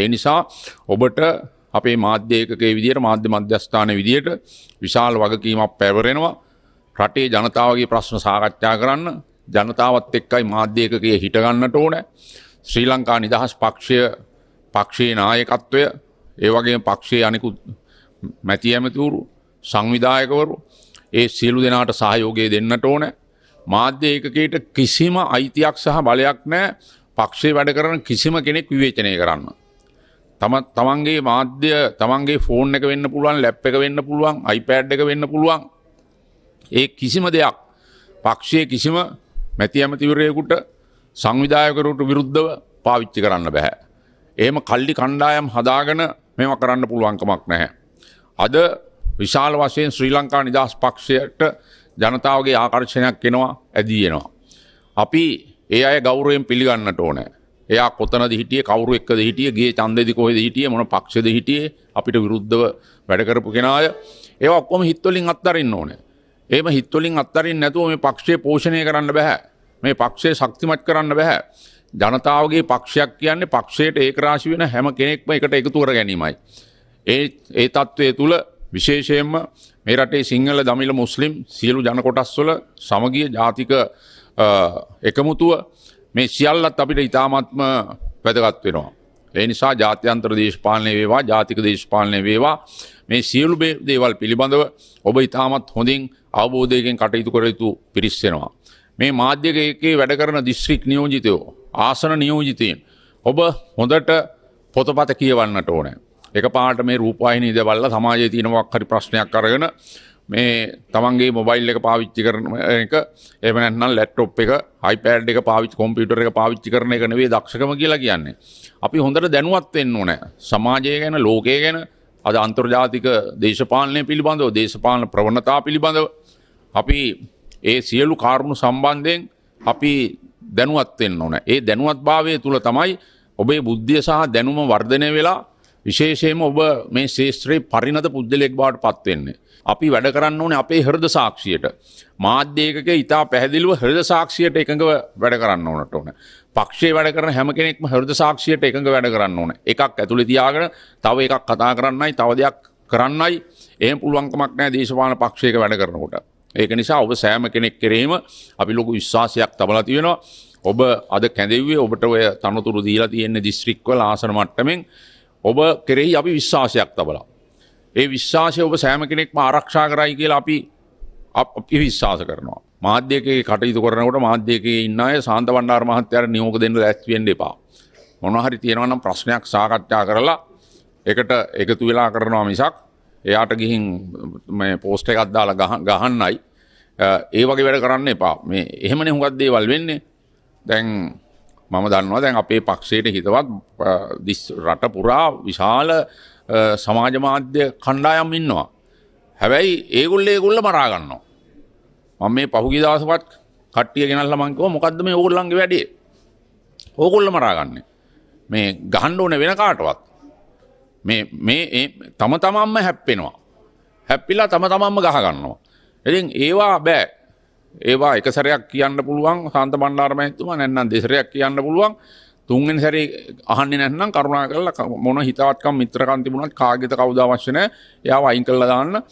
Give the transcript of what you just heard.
ඒ නිසා ඔබට අපේ මාධ්‍යයකගේ විදියට මාධ්‍ය මධ්‍යස්ථාන විදියට විශාල වගකීමක් පැවරෙනවා රටේ ජනතාවගේ ප්‍රශ්න සාකච්ඡා කරන්න ජනතාවත් එක්කයි මාධ්‍යයකගේ හිටගන්නට ඕන ශ්‍රී ලංකා නිදහස් පක්ෂය පක්ෂයේ නායකත්වය ඒවගේ පක්ෂයේ අනිකුත් මැති ඇමතිවරු සංවිධායකවරු ඒ සියලු දෙනාට සහයෝගය දෙන්නට ඕන මාධ්‍ය ඒකකයට කිසිම අයිතියක් සහ බලයක් නෑ පක්ෂේ වැඩ කරන කිසිම කෙනෙක් විවේචනය කරන්න. තම තමන්ගේ මාධ්‍ය තමන්ගේ ෆෝන් එක වෙන්න පුළුවන් ලැප් එක වෙන්න පුළුවන් අයිපෑඩ් එක වෙන්න පුළුවන් ඒ කිසිම දෙයක් පක්ෂයේ කිසිම මැති ඇමතිවරයෙකුට සංවිධායකරුට විරුද්ධව පාවිච්චි කරන්න බැහැ. එහෙම කල්ලි කණ්ඩායම් හදාගෙන මෙම කරන්න පුළුවන්කමක් නැහැ. අද විශාල වශයෙන් ශ්‍රී ලංකා නිදහස් පක්ෂයට ජනතාවගේ ආකර්ෂණයක් එනවා ඇදී එනවා. අපි ඒ අය ගෞරවයෙන් පිළිගන්නට ඕනෑ. එයා කොතනද හිටිය කවරු එක්කද හිටියගේ චන්දෙදි කොහෙද හිටිය මොන පක්ෂද හිටියේ අපිට විරුද්ධව වැඩකරපු කෙනාය ඒ ඔක්කොම හිත්වලින් අත්තරන්න ඕන ඒම හිත්වලින් අත්තරින් නැතුව මේ පක්ෂය පෝෂණය කරන්න බැහැ මේ පක්ෂය ශක්තිමත් කරන්න බැහැ ජනතාවගේ පක්ෂයක් කියන්නේ පක්ෂයට ඒකරාශි වෙන හැම කෙනෙක්ම එකට එකතුවර ගැනීමයි. ඒ ඒ තත්ත්වය තුළ විශේෂයෙන්ම මේ රටේ සිංහල දමිල මුස්ලිම් සියලු ජනකොටස්වල සමගිය ජාතික එකමුතුව මේ සියල්ලත් අපිට ඉතාමත්ම වැදගත් වෙනවා. ඒ නිසා ජාත්‍යන්ත්‍ර දේශපාලනය වේවා ජාතික දේශපාලනය වේවා මේ සියලු දේවල් පිළිබඳව ඔබ ඉතාමත් හොඳින් අවබෝධයකෙන් කටයුතු කර යුතු පිරිස්සෙනවා. මේ මාධ්‍යක එකේ වැඩ කරන දිස්ත්‍රික් නියෝජිතයෝ ආසන නියෝජිතයෙන් ඔබ හොඳට පොතපත කියවන්නට ඕනෑ. එක පාට මේ රූපාහිනී දෙවල්ල සමාජය තියනවක් හරි ප්‍රශ්නයක් කරගෙන මේ තමන්ගේ මොබයිල් එක පාවිච්චි කරන එක එමනැන්නම් ලැට්ටොප් එක හයිපෑඩ් එක පාවිච් කොම්පියුටර් එක පාවිච්චි කරන එක නෙවේ දක්ෂකම කියලා කියන්නේ. අපි හොඳට දැනුවත් වෙන්න ඕනෑ සමාජය ගැන ලෝකය ගැන අද අන්තර්ජාතික දේශපාලනය පිළිබඳව දේශපාලන ප්‍රවණතා පිළිබඳව අපි ඒ සියලු කාරුණු සම්බන්ධයෙන් අපි දැනුවත් වෙන්න ඕන. ඒ දැනුවත් භාවය තුළ තමයි ඔබේ බුද්ධිය සහ දැනුම වර්ධනය වෙලා විශේෂයම ඔබ මේ ශේත්‍රයේ පරිණත පුද්ගලෙක් බවට පත්වෙන්නේ. අපි වැඩ කරන්න ඕනේ අපේ හෘද සාක්ෂියට. මාධ්‍යයකක ඉතා පැහැදිලිව හෘද සාක්ෂියට එකඟව වැඩ කරන්න ඕනට ඕන. පක්ෂේ වැඩ කරන හැම කෙනෙක්ම හෘද සාක්ෂියට එකඟ වැඩ කරන්න ඕන. එකක් ඇතුළේ තියාගෙන තව එකක් කතා කරන්නයි තව දෙයක් කරන්නයි එහෙම පුළුවන්කමක් නැහැ දේශපාලන පක්ෂයක වැඩ කරනකොට. ඒක නිසා ඔබ සෑම කෙනෙක් කෙරෙහිම අපි ලොකු විශ්වාසයක් තබලා තියෙනවා. ඔබ අද කැඳෙව්වේ ඔබට ඔය තනතුරු දීලා තියෙන දිස්ත්‍රික්වල ආසන මට්ටමින් ඔබ කෙරෙහි අපි විශ්වාසයක් තබලා. ඒ විශ්වාසය ඔබ සෑම කෙනෙක්ම ආරක්ෂා කරයි කියලා අපි අපි විශ්වාස කරනවා. මාධ්‍යකයේ කටයුතු කරනකොට මාධ්‍යකයේ ඉන්න අය සාන්ත වණ්ඩාර මහත්තයාට නියෝග දෙන්න ලෑස්ති වෙන්න එපා. මොනවා හරි තියෙනවා නම් ප්‍රශ්නයක් සාකච්ඡා කරලා එකට එකතු වෙලා කරනවා මිසක් එයාට ගිහින් මේ පෝස්ට් එකක් දාලා ගහන්නයි ඒ වගේ වැඩ කරන්න එපා. මේ එහෙමනේ හුඟක් දේවල් වෙන්නේ. දැන් මම දන්නවා දැන් අපේ පක්ෂයට හිතවත් රට පුරා විශාල සමාජ මාධ්‍ය කණ්ඩායම් ඉන්නවා. හැබැයි ඒගොල්ල ඒගොල්ල මරාගන්නවා. මම මේ පහුගිය දවසවත් කට්ටිය ගෙනල්ලා මං කිව්වා මොකද්ද මේ ඕගොල්ලන්ගේ වැඩේ? ඕගොල්ල මරාගන්නේ. මේ ගහන්න ඕනේ වෙන කාටවත්. මේ මේ තම තමන්ම හැප්පෙනවා. හැප්පිලා තම තමන්ම ගහ ගන්නවා. ඉතින් ඒවා බෑ ඒවා එකසරයක් කියන්න පුළුවන් සන්ත බණ්ඩාර්මයතුම නැන්නම් දෙසරයක් කියන්න පුළුවන් තුන්ෙන් සැරි අහන්න නැන්නම් කරුණා කරල මොන හිතවත්කම් මිත්‍රකන්තිබුණත් කාගත කවද අවශ්‍යන යාව අයින් කල්ල දාන්න